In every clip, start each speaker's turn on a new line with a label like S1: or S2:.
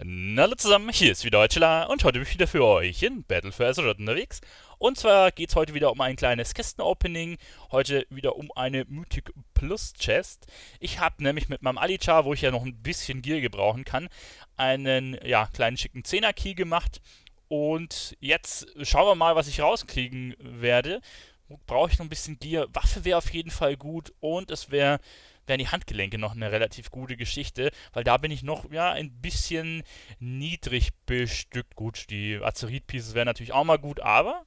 S1: Hallo zusammen, hier ist wieder Deutschela und heute bin ich wieder für euch in Battle for Azeroth unterwegs. Und zwar geht es heute wieder um ein kleines Kisten-Opening, heute wieder um eine Mythic Plus Chest. Ich habe nämlich mit meinem Alichar, wo ich ja noch ein bisschen Gear gebrauchen kann, einen ja, kleinen schicken 10er-Key gemacht. Und jetzt schauen wir mal, was ich rauskriegen werde brauche ich noch ein bisschen Gear. Waffe wäre auf jeden Fall gut und es wäre wären die Handgelenke noch eine relativ gute Geschichte, weil da bin ich noch ja ein bisschen niedrig bestückt. Gut, die Azerit-Pieces wären natürlich auch mal gut, aber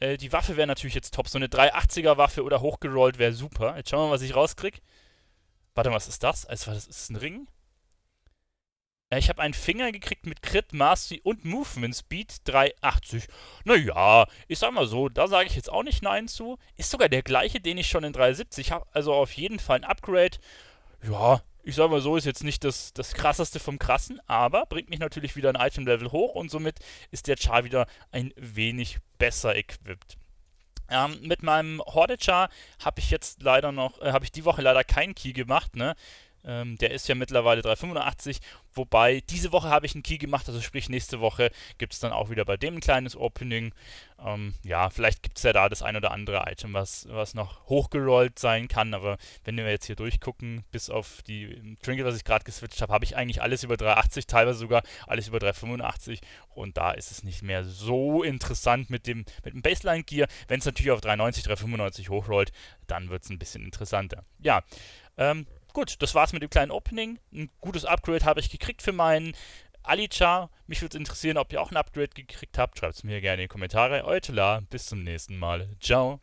S1: äh, die Waffe wäre natürlich jetzt top. So eine 380er-Waffe oder hochgerollt wäre super. Jetzt schauen wir mal, was ich rauskriege. Warte, mal, was ist das? Also, das ist ein Ring? Ich habe einen Finger gekriegt mit Crit, Mastery und Movement Speed 380. Naja, ich sag mal so, da sage ich jetzt auch nicht Nein zu. Ist sogar der gleiche, den ich schon in 370 habe. Also auf jeden Fall ein Upgrade. Ja, ich sag mal so, ist jetzt nicht das, das krasseste vom Krassen, aber bringt mich natürlich wieder ein Item-Level hoch und somit ist der Char wieder ein wenig besser equipped. Ähm, mit meinem Horde-Char habe ich jetzt leider noch, äh, habe ich die Woche leider keinen Key gemacht, ne? Ähm, der ist ja mittlerweile 385, wobei diese Woche habe ich einen Key gemacht, also sprich nächste Woche gibt es dann auch wieder bei dem ein kleines Opening. Ähm, ja, vielleicht gibt es ja da das ein oder andere Item, was, was noch hochgerollt sein kann, aber wenn wir jetzt hier durchgucken, bis auf die ähm, Trinket, was ich gerade geswitcht habe, habe ich eigentlich alles über 380, teilweise sogar alles über 385 und da ist es nicht mehr so interessant mit dem, mit dem Baseline-Gear. Wenn es natürlich auf 390, 395 hochrollt, dann wird es ein bisschen interessanter. Ja, ähm, gut, das war's mit dem kleinen Opening. Ein gutes Upgrade habe ich gekriegt für meinen Alicha. Mich würde es interessieren, ob ihr auch ein Upgrade gekriegt habt. Schreibt es mir gerne in die Kommentare. Euer Eutela, bis zum nächsten Mal. Ciao.